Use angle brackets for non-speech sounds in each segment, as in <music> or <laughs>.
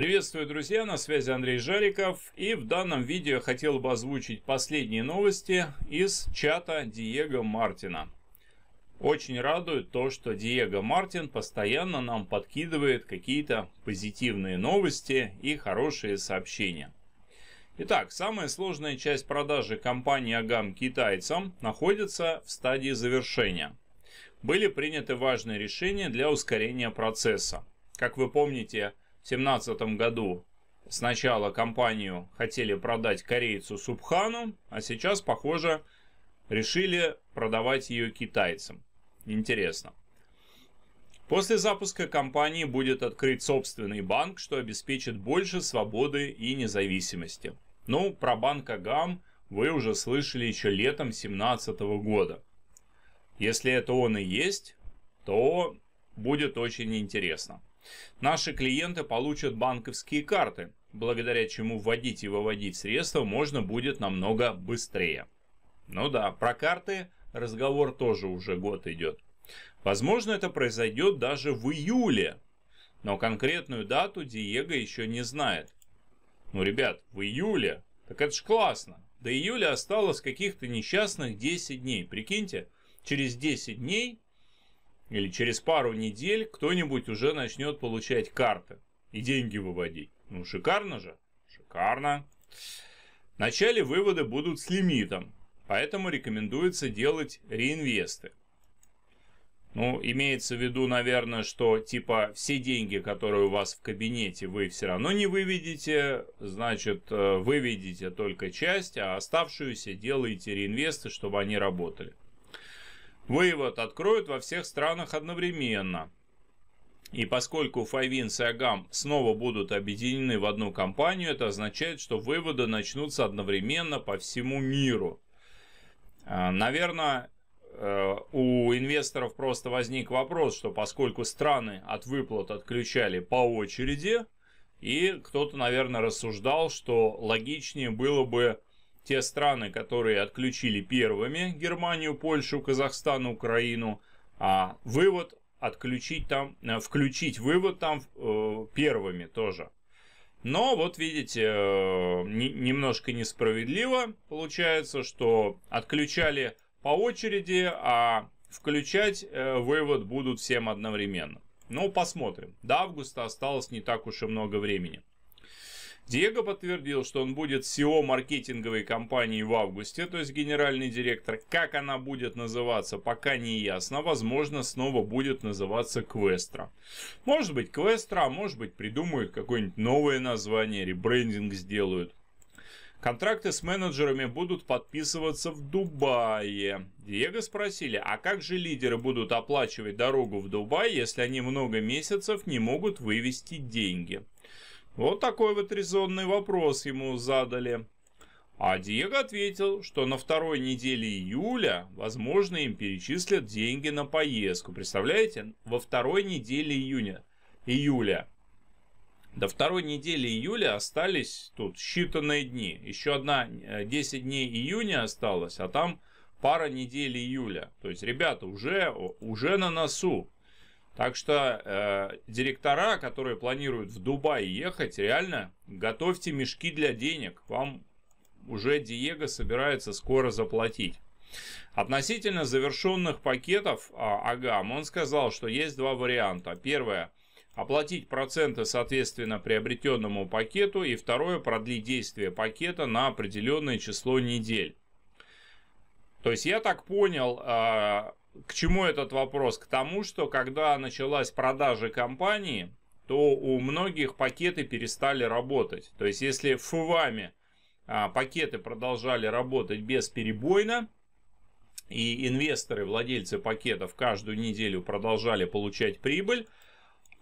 Приветствую, друзья, на связи Андрей Жариков, и в данном видео я хотел бы озвучить последние новости из чата Диего Мартина. Очень радует то, что Диего Мартин постоянно нам подкидывает какие-то позитивные новости и хорошие сообщения. Итак, самая сложная часть продажи компании Агам китайцам находится в стадии завершения. Были приняты важные решения для ускорения процесса. Как вы помните, 2017 году сначала компанию хотели продать корейцу Субхану, а сейчас, похоже, решили продавать ее китайцам. Интересно. После запуска компании будет открыт собственный банк, что обеспечит больше свободы и независимости. Ну, про банк Агам вы уже слышали еще летом 2017 года. Если это он и есть, то будет очень интересно. Наши клиенты получат банковские карты, благодаря чему вводить и выводить средства можно будет намного быстрее. Ну да, про карты разговор тоже уже год идет. Возможно, это произойдет даже в июле, но конкретную дату Диего еще не знает. Ну, ребят, в июле? Так это ж классно. До июля осталось каких-то несчастных 10 дней. Прикиньте, через 10 дней или через пару недель кто-нибудь уже начнет получать карты и деньги выводить. Ну, шикарно же. Шикарно. Вначале выводы будут с лимитом, поэтому рекомендуется делать реинвесты. Ну, имеется в виду, наверное, что типа все деньги, которые у вас в кабинете, вы все равно не выведете, значит, э, выведите только часть, а оставшуюся делаете реинвесты, чтобы они работали. Вывод откроют во всех странах одновременно. И поскольку Файвинс и Агам снова будут объединены в одну компанию, это означает, что выводы начнутся одновременно по всему миру. А, наверное, э, у инвесторов просто возник вопрос, что поскольку страны от выплат отключали по очереди, и кто-то, наверное, рассуждал, что логичнее было бы те страны, которые отключили первыми Германию, Польшу, Казахстан, Украину, а вывод отключить там, э, включить вывод там э, первыми тоже. Но вот видите, э, немножко несправедливо получается, что отключали по очереди, а включать вывод будут всем одновременно. Ну, посмотрим. До августа осталось не так уж и много времени. Диего подтвердил, что он будет SEO маркетинговой компании в августе, то есть генеральный директор. Как она будет называться, пока не ясно. Возможно, снова будет называться Квестра. Может быть Квестра, может быть придумают какое-нибудь новое название, ребрендинг сделают. Контракты с менеджерами будут подписываться в Дубае. Диего спросили, а как же лидеры будут оплачивать дорогу в Дубай, если они много месяцев не могут вывести деньги? Вот такой вот резонный вопрос ему задали. А Диего ответил, что на второй неделе июля, возможно, им перечислят деньги на поездку. Представляете, во второй неделе июня, июля. До второй недели июля остались тут считанные дни. Еще одна 10 э, дней июня осталось, а там пара недель июля. То есть, ребята, уже, уже на носу. Так что э, директора, которые планируют в Дубай ехать, реально готовьте мешки для денег. Вам уже Диего собирается скоро заплатить. Относительно завершенных пакетов а, Агам он сказал, что есть два варианта. Первое – оплатить проценты соответственно приобретенному пакету. И второе – продлить действие пакета на определенное число недель. То есть я так понял, а, к чему этот вопрос? К тому, что когда началась продажа компании, то у многих пакеты перестали работать. То есть, если фувами а, пакеты продолжали работать бесперебойно, и инвесторы, владельцы пакетов каждую неделю продолжали получать прибыль,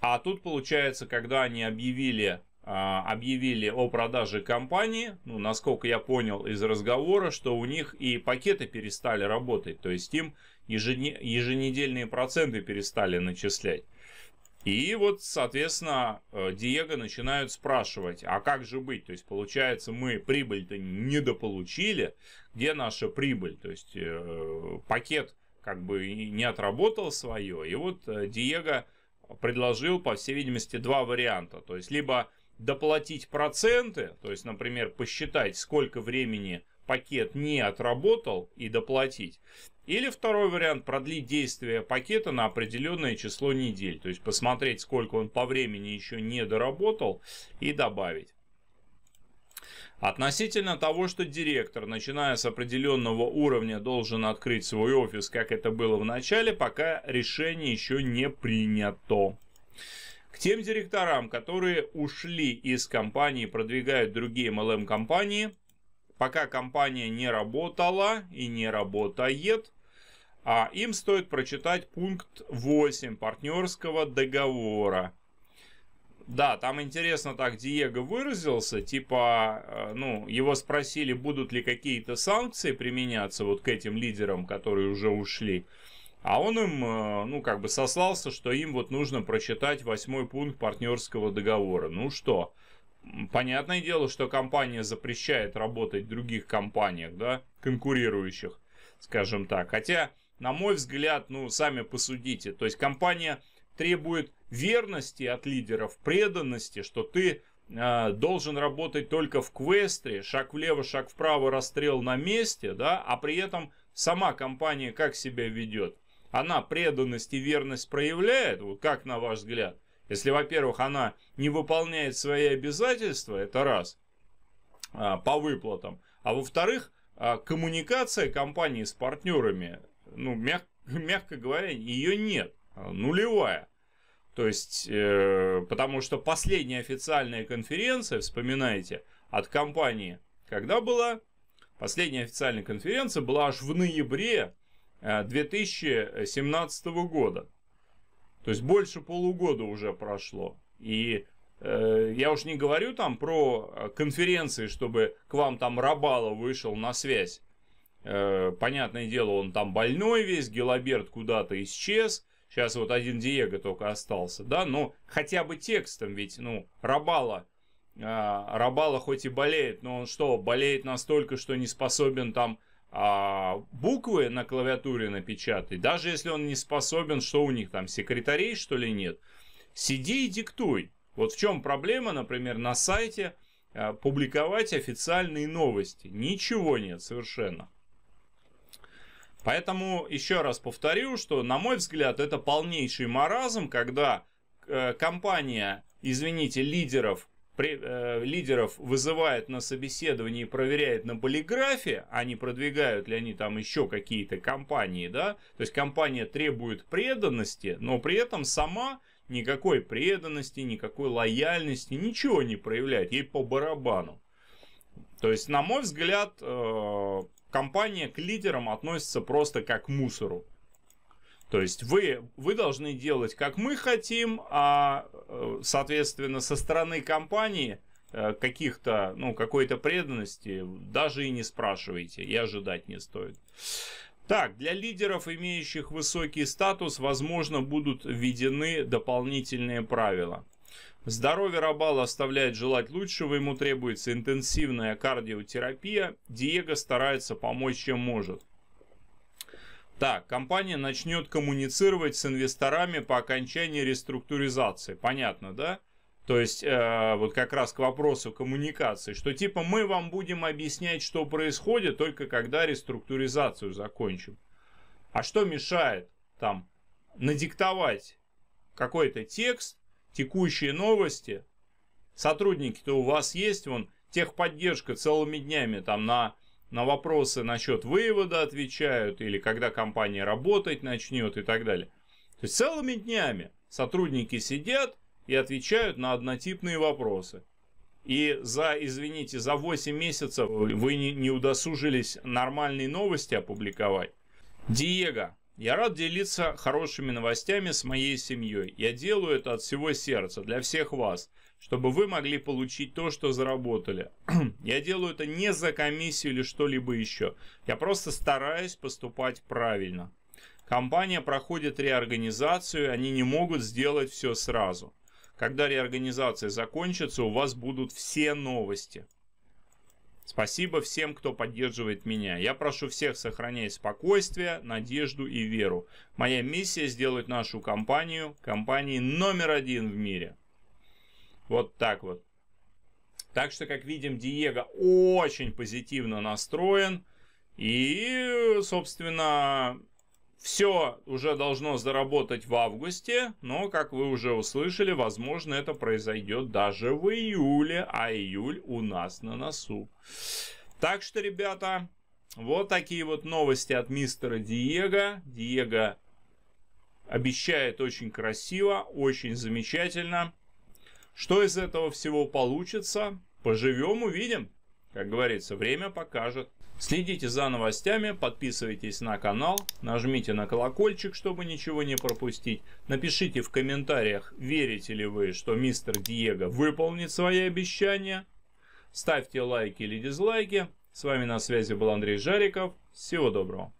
а тут получается, когда они объявили а, объявили о продаже компании, ну, насколько я понял из разговора, что у них и пакеты перестали работать, то есть им еженедельные проценты перестали начислять. И вот, соответственно, э, Диего начинают спрашивать, а как же быть? То есть, получается, мы прибыль-то недополучили, где наша прибыль? То есть, э, пакет как бы не отработал свое. И вот э, Диего предложил, по всей видимости, два варианта. То есть, либо доплатить проценты, то есть, например, посчитать, сколько времени пакет не отработал и доплатить. Или второй вариант продлить действие пакета на определенное число недель, то есть посмотреть, сколько он по времени еще не доработал и добавить. Относительно того, что директор, начиная с определенного уровня, должен открыть свой офис, как это было в начале, пока решение еще не принято. К тем директорам, которые ушли из компании, продвигают другие MLM-компании, пока компания не работала и не работает, а им стоит прочитать пункт 8 партнерского договора. Да, там интересно так Диего выразился, типа, э, ну, его спросили, будут ли какие-то санкции применяться вот к этим лидерам, которые уже ушли. А он им, э, ну, как бы сослался, что им вот нужно прочитать восьмой пункт партнерского договора. Ну что, понятное дело, что компания запрещает работать в других компаниях, да, конкурирующих, скажем так. Хотя, на мой взгляд, ну, сами посудите. То есть компания требует верности от лидеров, преданности, что ты э, должен работать только в квестре, шаг влево, шаг вправо, расстрел на месте, да, а при этом сама компания как себя ведет она преданность и верность проявляет, вот как на ваш взгляд, если, во-первых, она не выполняет свои обязательства, это раз, а, по выплатам, а во-вторых, а, коммуникация компании с партнерами, ну, мяг, <laughs> мягко говоря, ее нет, а, нулевая. То есть, э, потому что последняя официальная конференция, вспоминаете, от компании, когда была? Последняя официальная конференция была аж в ноябре 2017 э, года. То есть больше полугода уже прошло. И э, я уж не говорю там про э, конференции, чтобы к вам там Рабало вышел на связь. Э, понятное дело, он там больной весь, Гелоберт куда-то исчез. Сейчас вот один Диего только остался, да, но хотя бы текстом, ведь, ну, Рабала, э, Рабала хоть и болеет, но он что, болеет настолько, что не способен там а, буквы на клавиатуре напечатать, даже если он не способен, что у них там, секретарей, что ли, нет, сиди и диктуй. Вот в чем проблема, например, на сайте а, публиковать официальные новости. Ничего нет совершенно. Поэтому еще раз повторю, что, на мой взгляд, это полнейший маразм, когда э, компания, извините, лидеров при, э, лидеров вызывает на собеседование и проверяет на полиграфе, а не продвигают ли они там еще какие-то компании, да, то есть компания требует преданности, но при этом сама никакой преданности, никакой лояльности, ничего не проявляет, ей по барабану. То есть, на мой взгляд, э, компания к лидерам относится просто как к мусору. То есть вы, вы должны делать, как мы хотим, а, э, соответственно, со стороны компании э, каких-то, ну, какой-то преданности даже и не спрашивайте, и ожидать не стоит. Так, для лидеров, имеющих высокий статус, возможно, будут введены дополнительные правила. Здоровье Рабала оставляет желать лучшего, ему требуется интенсивная кардиотерапия. Диего старается помочь, чем может. Так, компания начнет коммуницировать с инвесторами по окончании реструктуризации. Понятно, да? То есть, э, вот как раз к вопросу коммуникации, что типа мы вам будем объяснять, что происходит, только когда реструктуризацию закончим. А что мешает там надиктовать какой-то текст, текущие новости? Сотрудники-то у вас есть, вон техподдержка целыми днями там на на вопросы насчет вывода отвечают, или когда компания работать начнет и так далее. То есть целыми днями сотрудники сидят и отвечают на однотипные вопросы. И за, извините, за 8 месяцев вы не, не удосужились нормальные новости опубликовать. Диего, я рад делиться хорошими новостями с моей семьей. Я делаю это от всего сердца, для всех вас – чтобы вы могли получить то, что заработали. <clears throat> Я делаю это не за комиссию или что-либо еще. Я просто стараюсь поступать правильно. Компания проходит реорганизацию, они не могут сделать все сразу. Когда реорганизация закончится, у вас будут все новости. Спасибо всем, кто поддерживает меня. Я прошу всех сохранять спокойствие, надежду и веру. Моя миссия сделать нашу компанию компанией номер один в мире. Вот так вот. Так что, как видим, Диего очень позитивно настроен. И, собственно, все уже должно заработать в августе, но, как вы уже услышали, возможно, это произойдет даже в июле, а июль у нас на носу. Так что, ребята, вот такие вот новости от мистера Диего. Диего обещает очень красиво, очень замечательно. Что из этого всего получится, поживем, увидим. Как говорится, время покажет. Следите за новостями, подписывайтесь на канал, нажмите на колокольчик, чтобы ничего не пропустить. Напишите в комментариях, верите ли вы, что мистер Диего выполнит свои обещания. Ставьте лайки или дизлайки. С вами на связи был Андрей Жариков. Всего доброго.